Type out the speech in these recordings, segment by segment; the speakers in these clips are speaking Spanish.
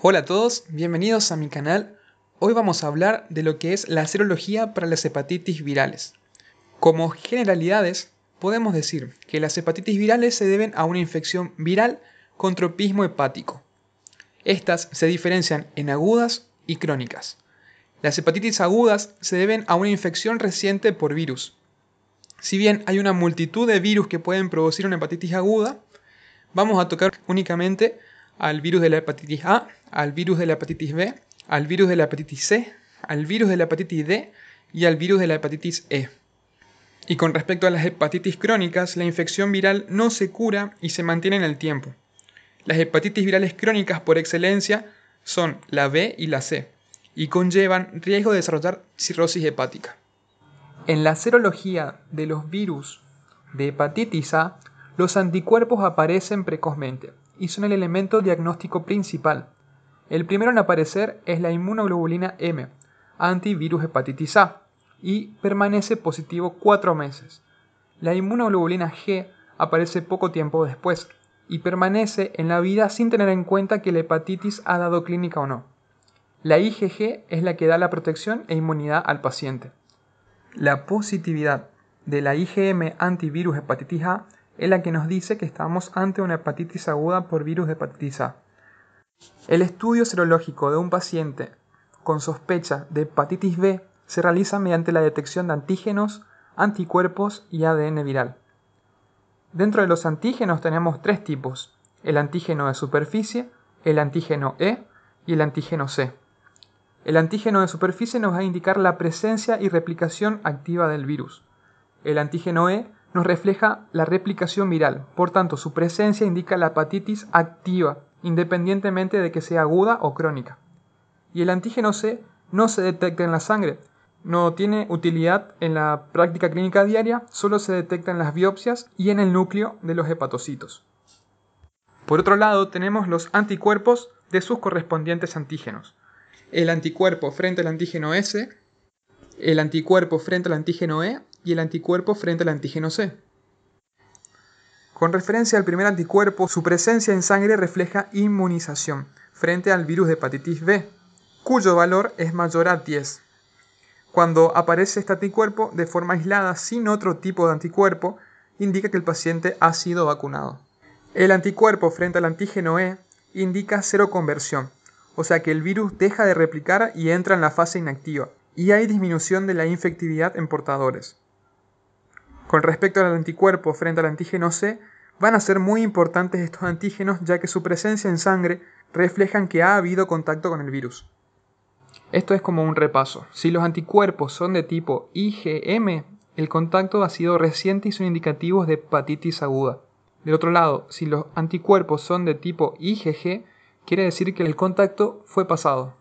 Hola a todos, bienvenidos a mi canal. Hoy vamos a hablar de lo que es la serología para las hepatitis virales. Como generalidades, podemos decir que las hepatitis virales se deben a una infección viral con tropismo hepático. Estas se diferencian en agudas y crónicas. Las hepatitis agudas se deben a una infección reciente por virus. Si bien hay una multitud de virus que pueden producir una hepatitis aguda, vamos a tocar únicamente al virus de la hepatitis A, al virus de la hepatitis B, al virus de la hepatitis C, al virus de la hepatitis D y al virus de la hepatitis E. Y con respecto a las hepatitis crónicas, la infección viral no se cura y se mantiene en el tiempo. Las hepatitis virales crónicas por excelencia son la B y la C, y conllevan riesgo de desarrollar cirrosis hepática. En la serología de los virus de hepatitis A, los anticuerpos aparecen precozmente, y son el elemento diagnóstico principal. El primero en aparecer es la inmunoglobulina M, antivirus hepatitis A, y permanece positivo 4 meses. La inmunoglobulina G aparece poco tiempo después y permanece en la vida sin tener en cuenta que la hepatitis ha dado clínica o no. La IgG es la que da la protección e inmunidad al paciente. La positividad de la IgM antivirus hepatitis A en la que nos dice que estamos ante una hepatitis aguda por virus de hepatitis A. El estudio serológico de un paciente con sospecha de hepatitis B se realiza mediante la detección de antígenos, anticuerpos y ADN viral. Dentro de los antígenos tenemos tres tipos, el antígeno de superficie, el antígeno E y el antígeno C. El antígeno de superficie nos va a indicar la presencia y replicación activa del virus. El antígeno E nos refleja la replicación viral, por tanto su presencia indica la hepatitis activa, independientemente de que sea aguda o crónica. Y el antígeno C no se detecta en la sangre, no tiene utilidad en la práctica clínica diaria, solo se detecta en las biopsias y en el núcleo de los hepatocitos. Por otro lado, tenemos los anticuerpos de sus correspondientes antígenos. El anticuerpo frente al antígeno S el anticuerpo frente al antígeno E y el anticuerpo frente al antígeno C. Con referencia al primer anticuerpo, su presencia en sangre refleja inmunización frente al virus de hepatitis B, cuyo valor es mayor a 10. Cuando aparece este anticuerpo de forma aislada sin otro tipo de anticuerpo, indica que el paciente ha sido vacunado. El anticuerpo frente al antígeno E indica cero conversión, o sea que el virus deja de replicar y entra en la fase inactiva, y hay disminución de la infectividad en portadores. Con respecto al anticuerpo frente al antígeno C, van a ser muy importantes estos antígenos ya que su presencia en sangre reflejan que ha habido contacto con el virus. Esto es como un repaso. Si los anticuerpos son de tipo IgM, el contacto ha sido reciente y son indicativos de hepatitis aguda. Del otro lado, si los anticuerpos son de tipo IgG, quiere decir que el contacto fue pasado.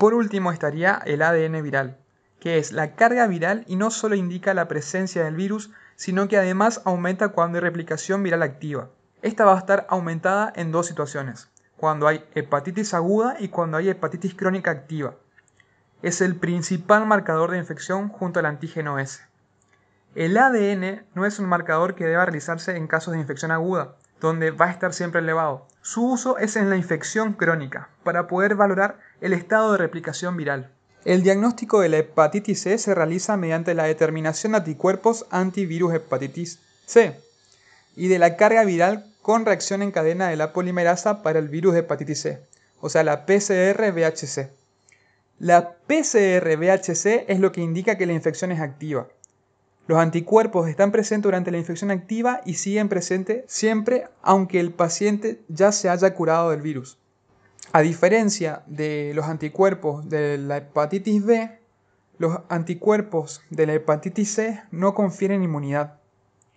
Por último estaría el ADN viral, que es la carga viral y no solo indica la presencia del virus, sino que además aumenta cuando hay replicación viral activa. Esta va a estar aumentada en dos situaciones, cuando hay hepatitis aguda y cuando hay hepatitis crónica activa. Es el principal marcador de infección junto al antígeno S. El ADN no es un marcador que deba realizarse en casos de infección aguda, donde va a estar siempre elevado. Su uso es en la infección crónica, para poder valorar el estado de replicación viral. El diagnóstico de la hepatitis C se realiza mediante la determinación de anticuerpos antivirus hepatitis C y de la carga viral con reacción en cadena de la polimerasa para el virus hepatitis C, o sea, la PCR-VHC. La PCR-VHC es lo que indica que la infección es activa los anticuerpos están presentes durante la infección activa y siguen presentes siempre aunque el paciente ya se haya curado del virus. A diferencia de los anticuerpos de la hepatitis B, los anticuerpos de la hepatitis C no confieren inmunidad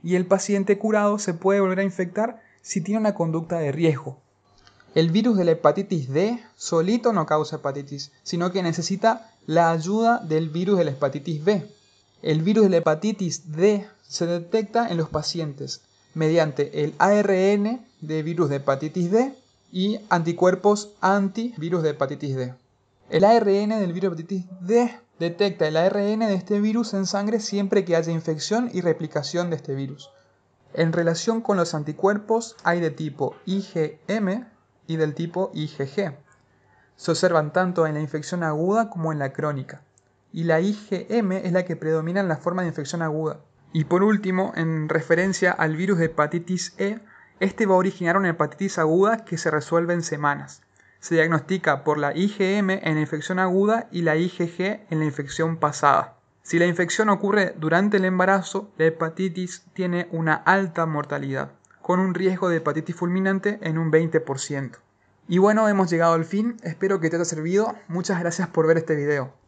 y el paciente curado se puede volver a infectar si tiene una conducta de riesgo. El virus de la hepatitis D solito no causa hepatitis, sino que necesita la ayuda del virus de la hepatitis B el virus de la hepatitis D se detecta en los pacientes mediante el ARN de virus de hepatitis D y anticuerpos anti-virus de hepatitis D. El ARN del virus de hepatitis D detecta el ARN de este virus en sangre siempre que haya infección y replicación de este virus. En relación con los anticuerpos hay de tipo IgM y del tipo IgG. Se observan tanto en la infección aguda como en la crónica y la IgM es la que predomina en la forma de infección aguda. Y por último, en referencia al virus de hepatitis E, este va a originar una hepatitis aguda que se resuelve en semanas. Se diagnostica por la IgM en la infección aguda y la IgG en la infección pasada. Si la infección ocurre durante el embarazo, la hepatitis tiene una alta mortalidad, con un riesgo de hepatitis fulminante en un 20%. Y bueno, hemos llegado al fin, espero que te haya servido, muchas gracias por ver este video.